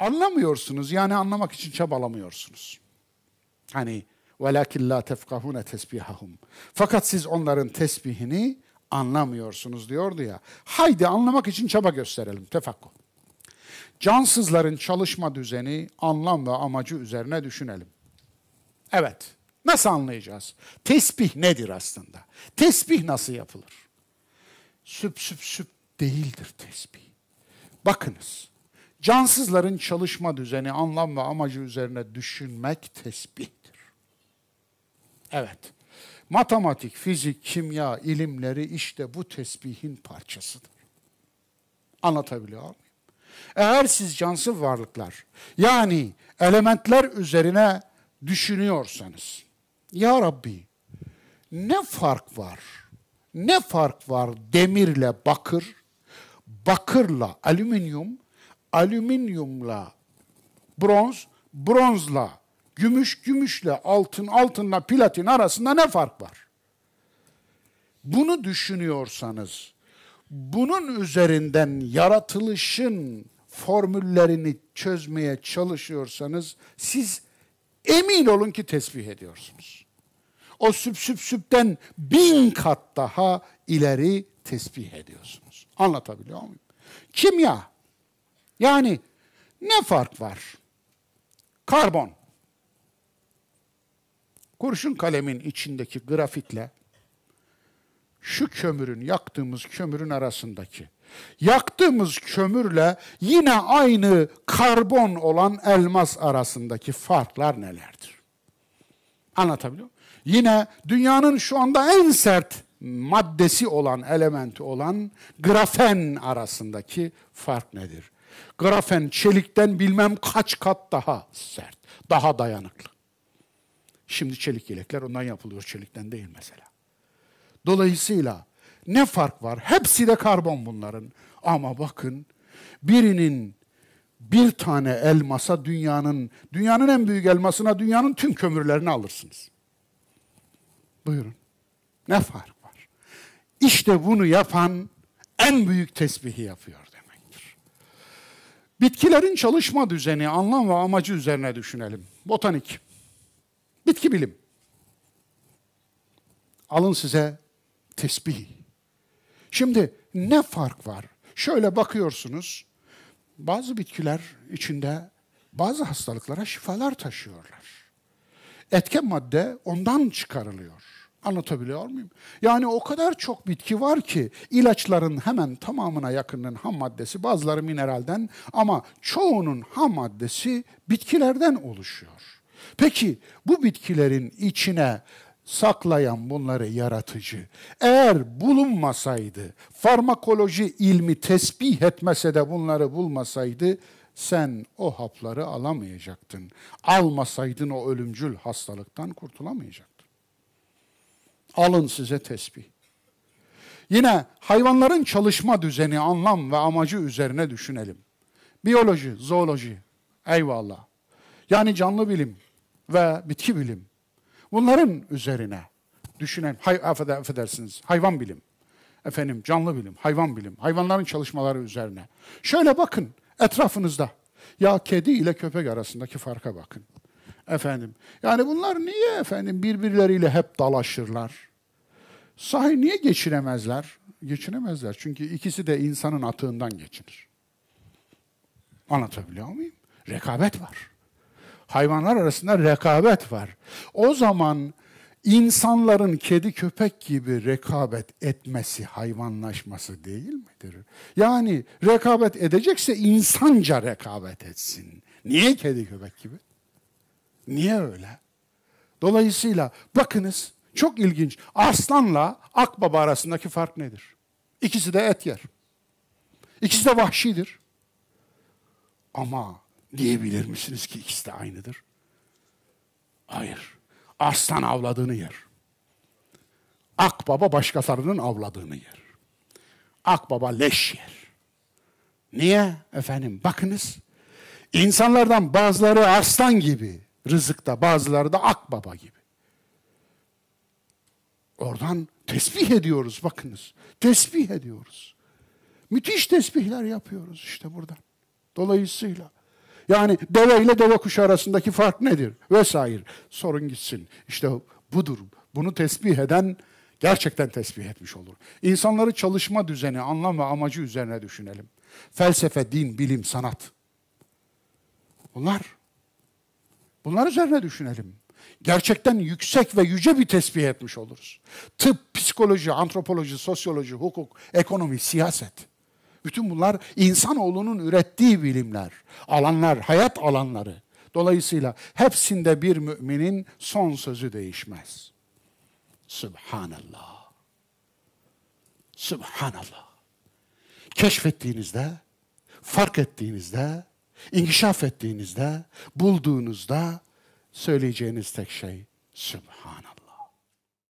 anlamıyorsunuz. Yani anlamak için çabalamıyorsunuz. Hani وَلَكِنْ لَا تَفْقَهُونَ تَسْبِحَهُمْ Fakat siz onların tesbihini anlamıyorsunuz diyordu ya. Haydi anlamak için çaba gösterelim, tefakkur. Cansızların çalışma düzeni, anlam ve amacı üzerine düşünelim. Evet, nasıl anlayacağız? Tesbih nedir aslında? Tesbih nasıl yapılır? Süp süp süp değildir tesbih. Bakınız, Cansızların çalışma düzeni, anlam ve amacı üzerine düşünmek tesbihtir. Evet, matematik, fizik, kimya ilimleri işte bu tesbihin parçasıdır. Anlatabiliyor muyum? Eğer siz cansız varlıklar, yani elementler üzerine düşünüyorsanız, Ya Rabbi ne fark var? Ne fark var demirle bakır, bakırla alüminyum, alüminyumla bronz, bronzla, gümüş gümüşle, altın altınla platin arasında ne fark var? Bunu düşünüyorsanız, bunun üzerinden yaratılışın formüllerini çözmeye çalışıyorsanız siz emin olun ki tesbih ediyorsunuz. O süp süp süpten bin kat daha ileri tesbih ediyorsunuz. Anlatabiliyor muyum? Kimya yani ne fark var? Karbon. Kurşun kalemin içindeki grafitle şu kömürün, yaktığımız kömürün arasındaki yaktığımız kömürle yine aynı karbon olan elmas arasındaki farklar nelerdir? Anlatabiliyor muyum? Yine dünyanın şu anda en sert maddesi olan, elementi olan grafen arasındaki fark nedir? Grafen çelikten bilmem kaç kat daha sert, daha dayanıklı. Şimdi çelik yelekler ondan yapılıyor, çelikten değil mesela. Dolayısıyla ne fark var? Hepsi de karbon bunların. Ama bakın birinin bir tane elmasa dünyanın, dünyanın en büyük elmasına dünyanın tüm kömürlerini alırsınız. Buyurun. Ne fark var? İşte bunu yapan en büyük tesbihi yapıyor. Bitkilerin çalışma düzeni, anlam ve amacı üzerine düşünelim. Botanik, bitki bilim. Alın size tesbih. Şimdi ne fark var? Şöyle bakıyorsunuz, bazı bitkiler içinde bazı hastalıklara şifalar taşıyorlar. Etken madde ondan çıkarılıyor. Anlatabiliyor muyum? Yani o kadar çok bitki var ki ilaçların hemen tamamına yakının ham maddesi bazıları mineralden ama çoğunun ham maddesi bitkilerden oluşuyor. Peki bu bitkilerin içine saklayan bunları yaratıcı. Eğer bulunmasaydı, farmakoloji ilmi tesbih etmese de bunları bulmasaydı sen o hapları alamayacaktın. Almasaydın o ölümcül hastalıktan kurtulamayacaktın. Alın size tesbih. Yine hayvanların çalışma düzeni, anlam ve amacı üzerine düşünelim. Biyoloji, zooloji, eyvallah. Yani canlı bilim ve bitki bilim. Bunların üzerine düşünelim. Hay, affedersiniz, hayvan bilim. Efendim canlı bilim, hayvan bilim, hayvanların çalışmaları üzerine. Şöyle bakın etrafınızda. Ya kedi ile köpek arasındaki farka bakın. Efendim. Yani bunlar niye efendim birbirleriyle hep dalaşırlar? Sahi niye geçinemezler? Geçinemezler. Çünkü ikisi de insanın atığından geçinir. Anlatabiliyor muyum? Rekabet var. Hayvanlar arasında rekabet var. O zaman insanların kedi köpek gibi rekabet etmesi hayvanlaşması değil midir? Yani rekabet edecekse insanca rekabet etsin. Niye kedi köpek gibi? Niye öyle? Dolayısıyla bakınız çok ilginç. Aslanla akbaba arasındaki fark nedir? İkisi de et yer. İkisi de vahşidir. Ama diyebilir misiniz ki ikisi de aynıdır? Hayır. Aslan avladığını yer. Akbaba başkalarının avladığını yer. Akbaba leş yer. Niye? Efendim bakınız. İnsanlardan bazıları aslan gibi rızıkta, bazıları da akbaba gibi. Oradan tesbih ediyoruz bakınız. Tesbih ediyoruz. Müthiş tesbihler yapıyoruz işte buradan. Dolayısıyla yani deve ile deve kuşu arasındaki fark nedir? Vesaire. Sorun gitsin. İşte budur. Bunu tesbih eden gerçekten tesbih etmiş olur. İnsanları çalışma düzeni, anlam ve amacı üzerine düşünelim. Felsefe, din, bilim, sanat. Bunlar. Bunlar üzerine düşünelim gerçekten yüksek ve yüce bir tesbih etmiş oluruz. Tıp, psikoloji, antropoloji, sosyoloji, hukuk, ekonomi, siyaset. Bütün bunlar insanoğlunun ürettiği bilimler, alanlar, hayat alanları. Dolayısıyla hepsinde bir müminin son sözü değişmez. Sübhanallah. Sübhanallah. Keşfettiğinizde, fark ettiğinizde, inkişaf ettiğinizde, bulduğunuzda, Söyleyeceğiniz tek şey Sübhanallah.